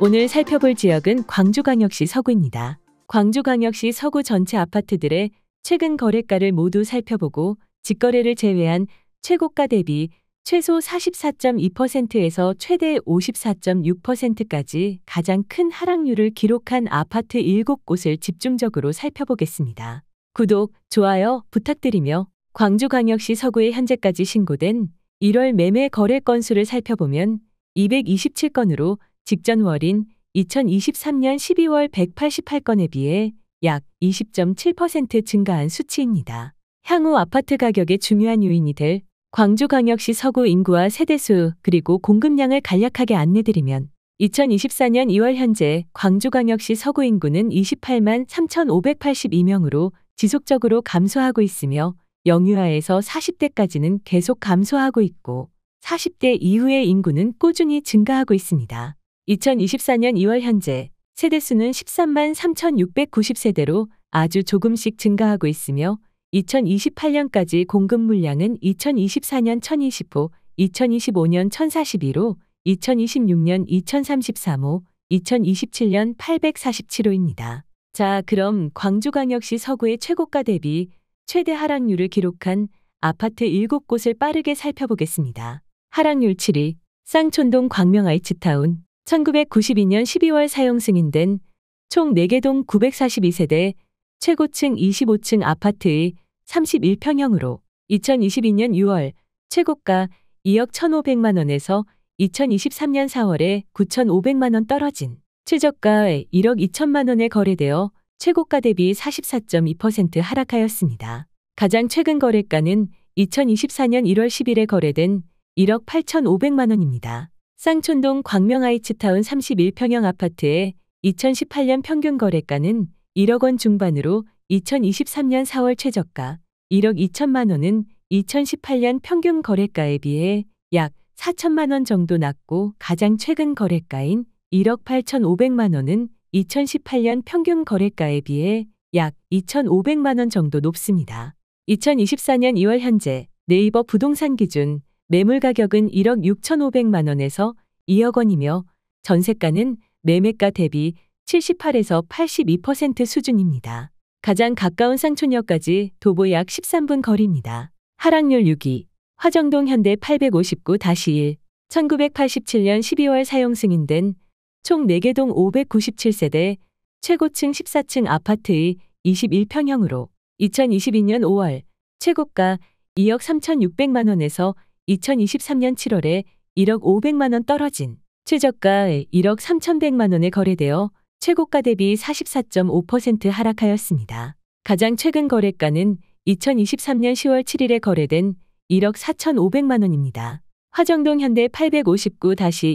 오늘 살펴볼 지역은 광주광역시 서구입니다. 광주광역시 서구 전체 아파트들의 최근 거래가를 모두 살펴보고 직거래를 제외한 최고가 대비 최소 44.2%에서 최대 54.6%까지 가장 큰 하락률을 기록한 아파트 7곳을 집중적으로 살펴보겠습니다. 구독, 좋아요 부탁드리며 광주광역시 서구에 현재까지 신고된 1월 매매 거래 건수를 살펴보면 227건으로 직전 월인 2023년 12월 188건에 비해 약 20.7% 증가한 수치입니다. 향후 아파트 가격의 중요한 요인이 될 광주광역시 서구 인구와 세대수 그리고 공급량을 간략하게 안내드리면 2024년 2월 현재 광주광역시 서구 인구는 28만 3,582명으로 지속적으로 감소하고 있으며 영유아에서 40대까지는 계속 감소하고 있고 40대 이후의 인구는 꾸준히 증가하고 있습니다. 2024년 2월 현재 세대수는 13만 3,690세대로 아주 조금씩 증가하고 있으며 2028년까지 공급 물량은 2024년 1020호, 2025년 1 0 4 2호 2026년 2033호, 2027년 847호입니다. 자, 그럼 광주광역시 서구의 최고가 대비 최대 하락률을 기록한 아파트 7곳을 빠르게 살펴보겠습니다. 하락률 7위, 쌍촌동 광명아이츠타운 1992년 12월 사용 승인된 총 4개 동 942세대 최고층 25층 아파트의 31평형으로 2022년 6월 최고가 2억 1,500만 원에서 2023년 4월에 9,500만 원 떨어진 최저가에 1억 2천만 원에 거래되어 최고가 대비 44.2% 하락하였습니다. 가장 최근 거래가는 2024년 1월 10일에 거래된 1억 8,500만 원입니다. 쌍촌동 광명아이츠타운 31평형 아파트의 2018년 평균 거래가는 1억 원 중반으로 2023년 4월 최저가 1억 2천만 원은 2018년 평균 거래가에 비해 약 4천만 원 정도 낮고 가장 최근 거래가인 1억 8,500만 원은 2018년 평균 거래가에 비해 약 2,500만 원 정도 높습니다. 2024년 2월 현재 네이버 부동산 기준 매물 가격은 1억 6,500만 원에서 2억 원이며 전세가는 매매가 대비 78에서 82% 수준입니다. 가장 가까운 상촌역까지 도보 약 13분 거리입니다. 하락률 6위 화정동 현대 859-1 1987년 12월 사용 승인된 총 4개 동 597세대 최고층 14층 아파트의 21평형으로 2022년 5월 최고가 2억 3,600만 원에서 2023년 7월에 1억 500만 원 떨어진 최저가 1억 3,100만 원에 거래되어 최고가 대비 44.5% 하락하였습니다. 가장 최근 거래가는 2023년 10월 7일에 거래된 1억 4,500만 원입니다. 화정동 현대 859-1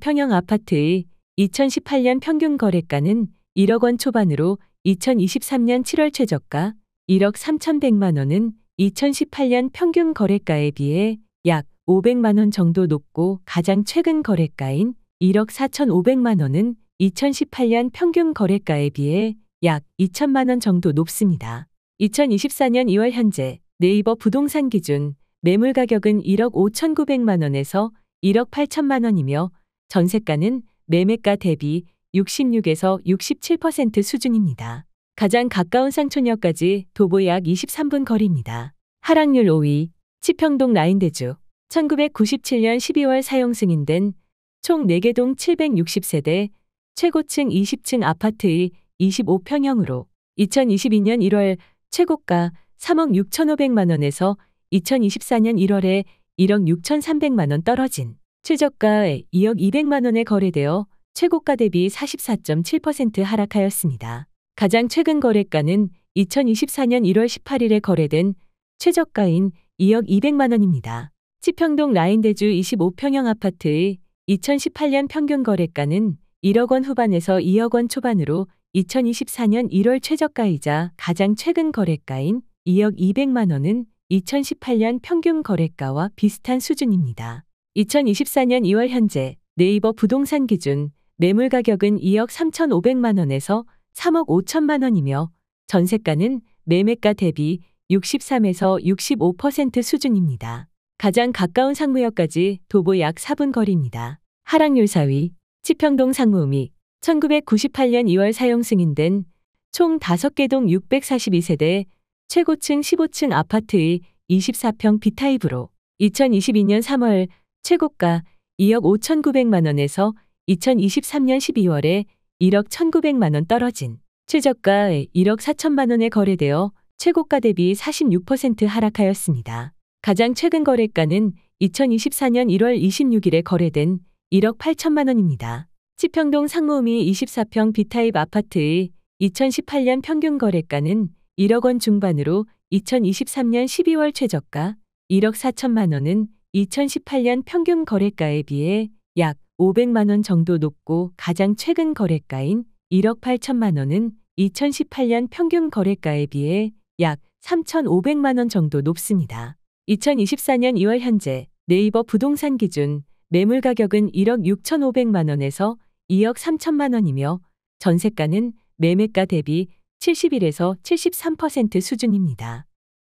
21평형 아파트의 2018년 평균 거래가는 1억 원 초반으로 2023년 7월 최저가 1억 3,100만 원은 2018년 평균 거래가에 비해 약 500만 원 정도 높고 가장 최근 거래가인 1억 4,500만 원은 2018년 평균 거래가에 비해 약 2천만 원 정도 높습니다. 2024년 2월 현재 네이버 부동산 기준 매물 가격은 1억 5,900만 원에서 1억 8천만 원이며 전세가는 매매가 대비 66에서 67% 수준입니다. 가장 가까운 상촌역까지 도보 약 23분 거리입니다. 하락률 5위 치평동 라인대주 1997년 12월 사용 승인된 총 4개 동 760세대 최고층 20층 아파트의 25평형으로 2022년 1월 최고가 3억 6,500만 원에서 2024년 1월에 1억 6,300만 원 떨어진 최저가에 2억 200만 원에 거래되어 최고가 대비 44.7% 하락하였습니다. 가장 최근 거래가는 2024년 1월 18일에 거래된 최저가인 2억 200만 원입니다. 치평동 라인대주 25평형 아파트의 2018년 평균 거래가는 1억 원 후반에서 2억 원 초반으로 2024년 1월 최저가이자 가장 최근 거래가인 2억 200만 원은 2018년 평균 거래가와 비슷한 수준입니다. 2024년 2월 현재 네이버 부동산 기준 매물 가격은 2억 3,500만 원에서 3억 5천만 원이며 전세가는 매매가 대비 63에서 65% 수준입니다. 가장 가까운 상무역까지 도보 약 4분 거리입니다. 하락률 4위, 치평동 상무음이 1998년 2월 사용 승인된 총 5개 동 642세대 최고층 15층 아파트의 24평 B타입으로 2022년 3월 최고가 2억 5,900만 원에서 2023년 12월에 1억 1,900만 원 떨어진 최저가 1억 4천만 원에 거래되어 최고가 대비 46% 하락하였습니다. 가장 최근 거래가는 2024년 1월 26일에 거래된 1억 8천만 원입니다. 지평동 상무음이 24평 B타입 아파트의 2018년 평균 거래가는 1억 원 중반으로 2023년 12월 최저가 1억 4천만 원은 2018년 평균 거래가에 비해 약 500만 원 정도 높고 가장 최근 거래가인 1억 8천만 원은 2018년 평균 거래가에 비해 약 3,500만 원 정도 높습니다. 2024년 2월 현재 네이버 부동산 기준 매물 가격은 1억 6,500만 원에서 2억 3천만 원이며 전세가는 매매가 대비 71에서 73% 수준입니다.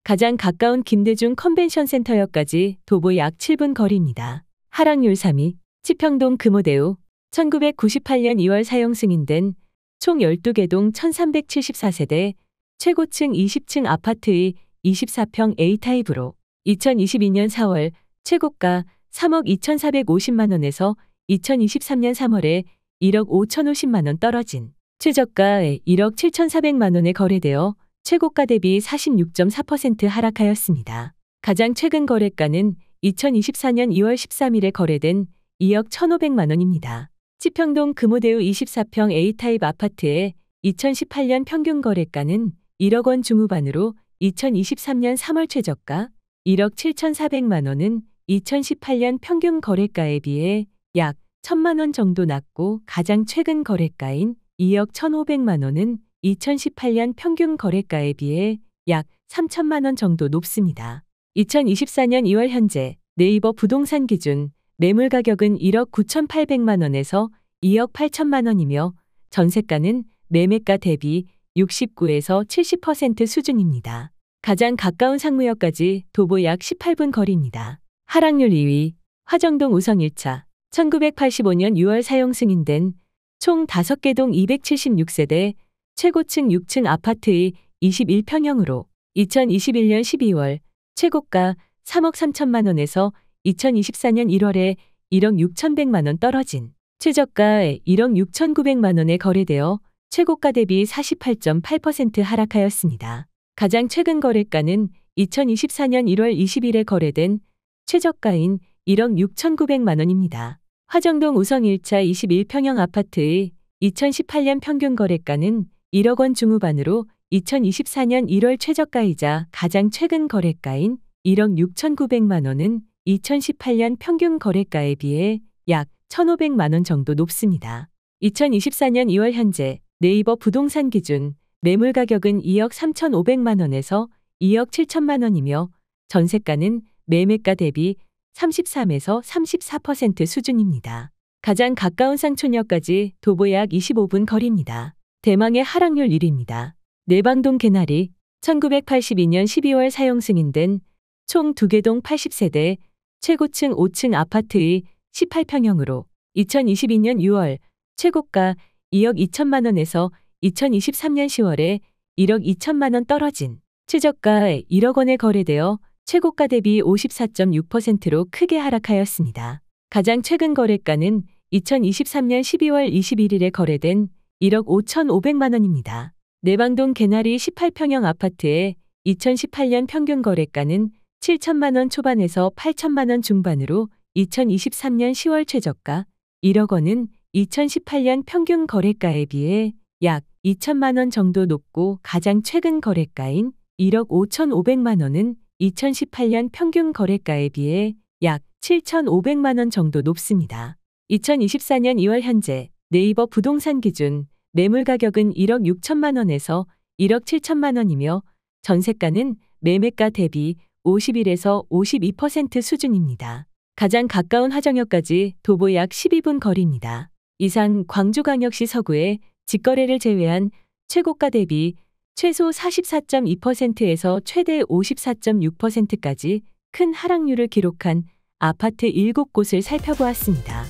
가장 가까운 김대중 컨벤션 센터역까지 도보 약 7분 거리입니다. 하락률 3위, 치평동 금호대우, 1998년 2월 사용 승인된 총 12개 동 1374세대 최고층 20층 아파트의 24평 A타입으로 2022년 4월 최고가 3억 2,450만 원에서 2023년 3월에 1억 5,050만 원 떨어진 최저가 1억 7,400만 원에 거래되어 최고가 대비 46.4% 하락하였습니다. 가장 최근 거래가는 2024년 2월 13일에 거래된 2억 1,500만 원입니다. 지평동 금호대우 24평 A타입 아파트의 2018년 평균 거래가는 1억 원 중후반으로 2023년 3월 최저가 1억 7,400만 원은 2018년 평균 거래가에 비해 약 1천만 원 정도 낮고 가장 최근 거래가인 2억 1,500만 원은 2018년 평균 거래가에 비해 약 3천만 원 정도 높습니다. 2024년 2월 현재 네이버 부동산 기준 매물 가격은 1억 9,800만 원에서 2억 8천만 원이며 전세가는 매매가 대비 69에서 70% 수준입니다. 가장 가까운 상무역까지 도보 약 18분 거리입니다. 하락률 2위, 화정동 우성 1차, 1985년 6월 사용 승인된 총 5개 동 276세대 최고층 6층 아파트의 21평형으로 2021년 12월 최고가 3억 3천만 원에서 2024년 1월에 1억 6천백만원 떨어진 최저가 1억 6천9백만 원에 거래되어 최고가 대비 48.8% 하락하였습니다. 가장 최근 거래가는 2024년 1월 20일에 거래된 최저가인 1억 6,900만 원입니다. 화정동 우성 1차 21평형 아파트의 2018년 평균 거래가는 1억 원 중후반으로 2024년 1월 최저가이자 가장 최근 거래가인 1억 6,900만 원은 2018년 평균 거래가에 비해 약 1,500만 원 정도 높습니다. 2024년 2월 현재 네이버 부동산 기준 매물 가격은 2억 3,500만 원에서 2억 7천만 원이며 전세가는 매매가 대비 33에서 34% 수준입니다. 가장 가까운 상촌역까지 도보 약 25분 거리입니다. 대망의 하락률 1위입니다. 내방동 개나리 1982년 12월 사용 승인된 총 2개 동 80세대 최고층 5층 아파트의 18평형으로 2022년 6월 최고가 2억 2천만 원에서 2023년 10월에 1억 2천만 원 떨어진 최저가 1억 원에 거래되어 최고가 대비 54.6%로 크게 하락하였습니다. 가장 최근 거래가는 2023년 12월 21일에 거래된 1억 5,500만 원입니다. 내방동 개나리 18평형 아파트의 2018년 평균 거래가는 7천만 원 초반에서 8천만 원 중반으로 2023년 10월 최저가 1억 원은 2018년 평균 거래가에 비해 약 2천만 원 정도 높고 가장 최근 거래가인 1억 5,500만 원은 2018년 평균 거래가에 비해 약 7,500만 원 정도 높습니다. 2024년 2월 현재 네이버 부동산 기준 매물 가격은 1억 6천만 원에서 1억 7천만 원이며 전세가는 매매가 대비 51에서 52% 수준입니다. 가장 가까운 화정역까지 도보 약 12분 거리입니다. 이상 광주광역시 서구에 직거래를 제외한 최고가 대비 최소 44.2%에서 최대 54.6%까지 큰 하락률을 기록한 아파트 7곳을 살펴보았습니다.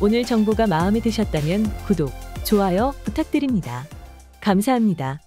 오늘 정보가 마음에 드셨다면 구독, 좋아요 부탁드립니다. 감사합니다.